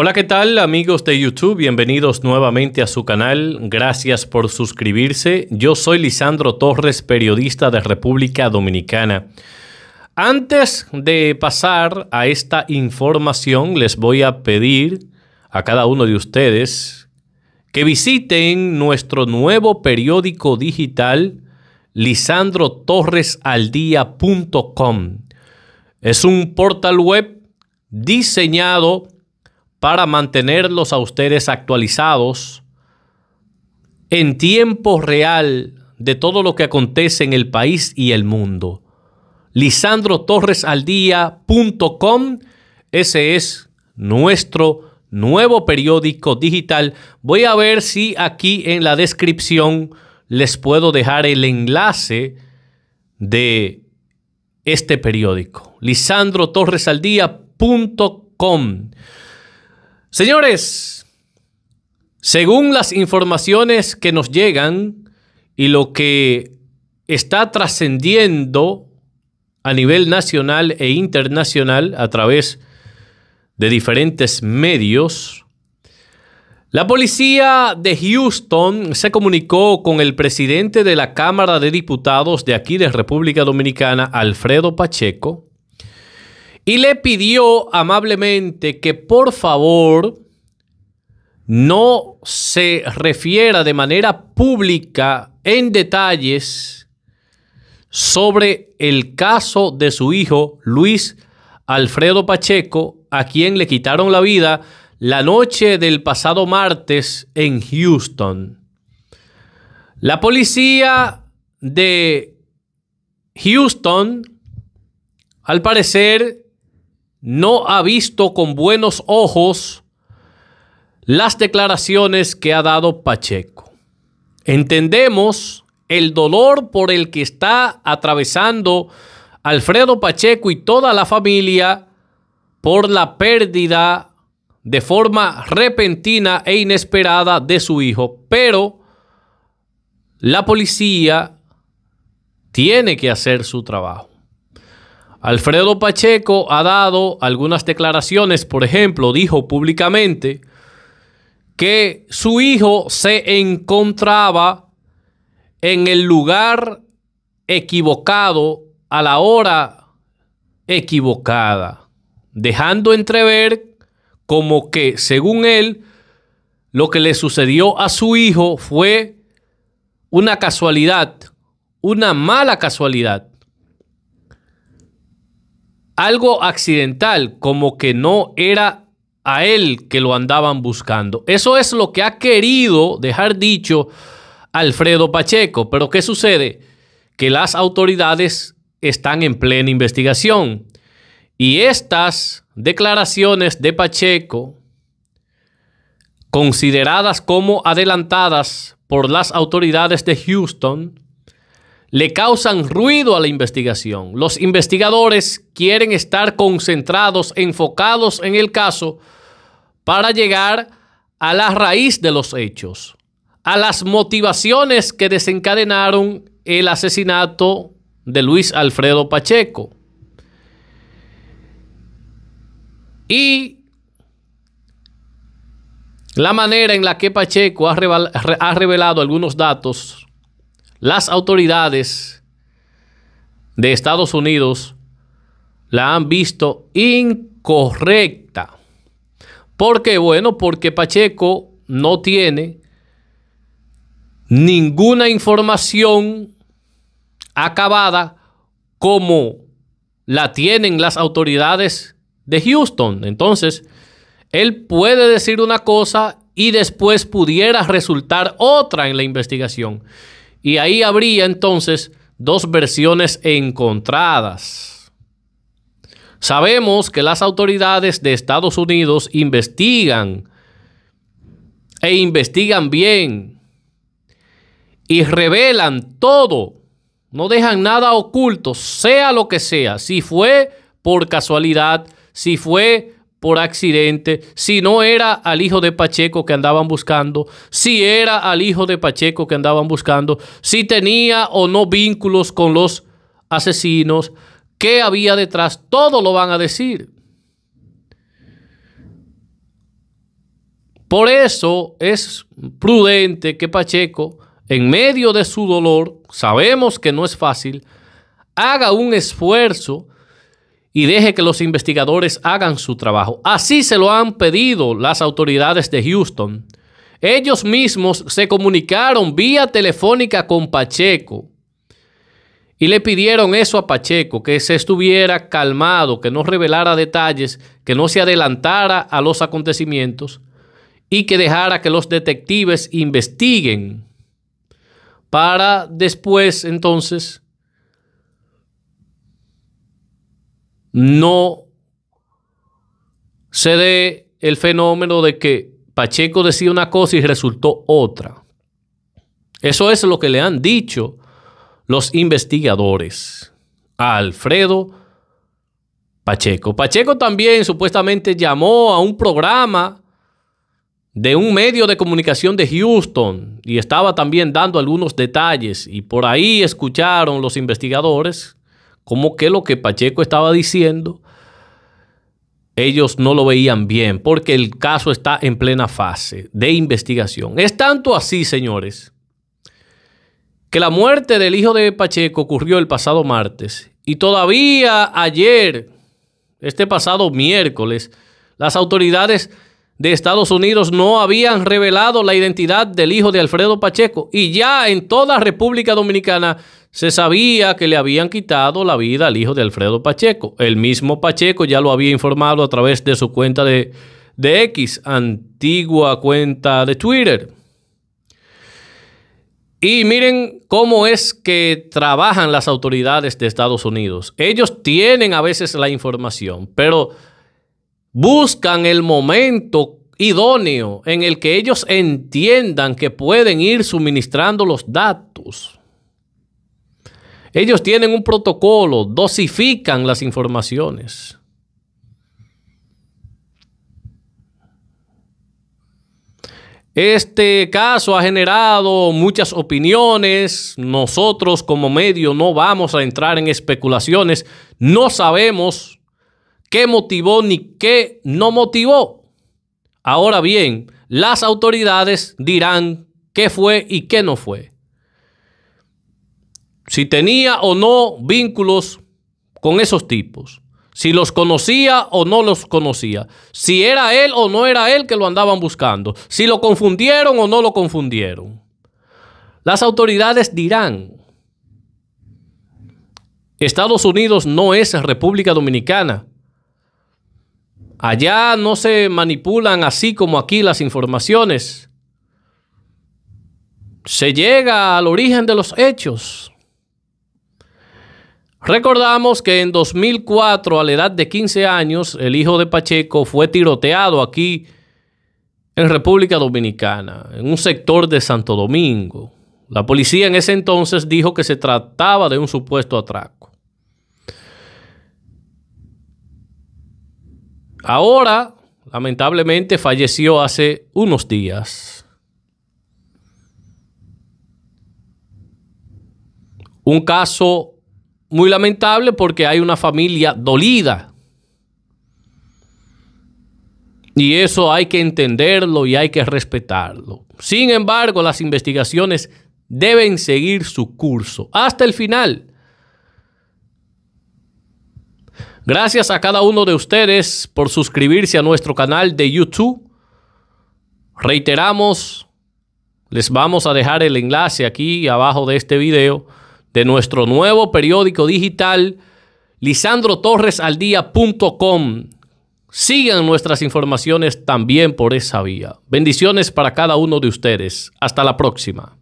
Hola, ¿qué tal amigos de YouTube? Bienvenidos nuevamente a su canal. Gracias por suscribirse. Yo soy Lisandro Torres, periodista de República Dominicana. Antes de pasar a esta información, les voy a pedir a cada uno de ustedes que visiten nuestro nuevo periódico digital lisandrotorresaldia.com. Es un portal web diseñado para mantenerlos a ustedes actualizados en tiempo real de todo lo que acontece en el país y el mundo. LisandroTorresAlDía.com, ese es nuestro nuevo periódico digital. Voy a ver si aquí en la descripción les puedo dejar el enlace de este periódico, lisandrotorresaldía.com. Señores, según las informaciones que nos llegan y lo que está trascendiendo a nivel nacional e internacional a través de diferentes medios, la policía de Houston se comunicó con el presidente de la Cámara de Diputados de aquí de República Dominicana, Alfredo Pacheco, y le pidió amablemente que por favor no se refiera de manera pública en detalles sobre el caso de su hijo Luis Alfredo Pacheco, a quien le quitaron la vida la noche del pasado martes en Houston. La policía de Houston, al parecer, no ha visto con buenos ojos las declaraciones que ha dado Pacheco. Entendemos el dolor por el que está atravesando Alfredo Pacheco y toda la familia por la pérdida de forma repentina e inesperada de su hijo, pero la policía tiene que hacer su trabajo. Alfredo Pacheco ha dado algunas declaraciones, por ejemplo, dijo públicamente que su hijo se encontraba en el lugar equivocado a la hora equivocada, dejando entrever como que, según él, lo que le sucedió a su hijo fue una casualidad, una mala casualidad algo accidental, como que no era a él que lo andaban buscando. Eso es lo que ha querido dejar dicho Alfredo Pacheco. Pero ¿qué sucede? Que las autoridades están en plena investigación. Y estas declaraciones de Pacheco, consideradas como adelantadas por las autoridades de Houston, le causan ruido a la investigación. Los investigadores quieren estar concentrados, enfocados en el caso para llegar a la raíz de los hechos, a las motivaciones que desencadenaron el asesinato de Luis Alfredo Pacheco. Y la manera en la que Pacheco ha revelado algunos datos las autoridades de Estados Unidos la han visto incorrecta. ¿Por qué? Bueno, porque Pacheco no tiene ninguna información acabada como la tienen las autoridades de Houston. Entonces, él puede decir una cosa y después pudiera resultar otra en la investigación. Y ahí habría entonces dos versiones encontradas. Sabemos que las autoridades de Estados Unidos investigan e investigan bien y revelan todo, no dejan nada oculto, sea lo que sea, si fue por casualidad, si fue por accidente, si no era al hijo de Pacheco que andaban buscando, si era al hijo de Pacheco que andaban buscando, si tenía o no vínculos con los asesinos, qué había detrás, todo lo van a decir. Por eso es prudente que Pacheco, en medio de su dolor, sabemos que no es fácil, haga un esfuerzo y deje que los investigadores hagan su trabajo. Así se lo han pedido las autoridades de Houston. Ellos mismos se comunicaron vía telefónica con Pacheco y le pidieron eso a Pacheco, que se estuviera calmado, que no revelara detalles, que no se adelantara a los acontecimientos y que dejara que los detectives investiguen para después entonces no se dé el fenómeno de que Pacheco decía una cosa y resultó otra. Eso es lo que le han dicho los investigadores a Alfredo Pacheco. Pacheco también supuestamente llamó a un programa de un medio de comunicación de Houston y estaba también dando algunos detalles y por ahí escucharon los investigadores como que lo que Pacheco estaba diciendo, ellos no lo veían bien, porque el caso está en plena fase de investigación. Es tanto así, señores, que la muerte del hijo de Pacheco ocurrió el pasado martes y todavía ayer, este pasado miércoles, las autoridades de Estados Unidos no habían revelado la identidad del hijo de Alfredo Pacheco y ya en toda República Dominicana se sabía que le habían quitado la vida al hijo de Alfredo Pacheco. El mismo Pacheco ya lo había informado a través de su cuenta de, de X, antigua cuenta de Twitter. Y miren cómo es que trabajan las autoridades de Estados Unidos. Ellos tienen a veces la información, pero buscan el momento idóneo en el que ellos entiendan que pueden ir suministrando los datos. Ellos tienen un protocolo, dosifican las informaciones. Este caso ha generado muchas opiniones. Nosotros como medio no vamos a entrar en especulaciones. No sabemos qué motivó ni qué no motivó. Ahora bien, las autoridades dirán qué fue y qué no fue. Si tenía o no vínculos con esos tipos. Si los conocía o no los conocía. Si era él o no era él que lo andaban buscando. Si lo confundieron o no lo confundieron. Las autoridades dirán. Estados Unidos no es República Dominicana Allá no se manipulan así como aquí las informaciones. Se llega al origen de los hechos. Recordamos que en 2004, a la edad de 15 años, el hijo de Pacheco fue tiroteado aquí en República Dominicana, en un sector de Santo Domingo. La policía en ese entonces dijo que se trataba de un supuesto atraco. Ahora, lamentablemente, falleció hace unos días. Un caso muy lamentable porque hay una familia dolida. Y eso hay que entenderlo y hay que respetarlo. Sin embargo, las investigaciones deben seguir su curso hasta el final Gracias a cada uno de ustedes por suscribirse a nuestro canal de YouTube. Reiteramos, les vamos a dejar el enlace aquí abajo de este video de nuestro nuevo periódico digital lisandrotorresaldía.com. Sigan nuestras informaciones también por esa vía. Bendiciones para cada uno de ustedes. Hasta la próxima.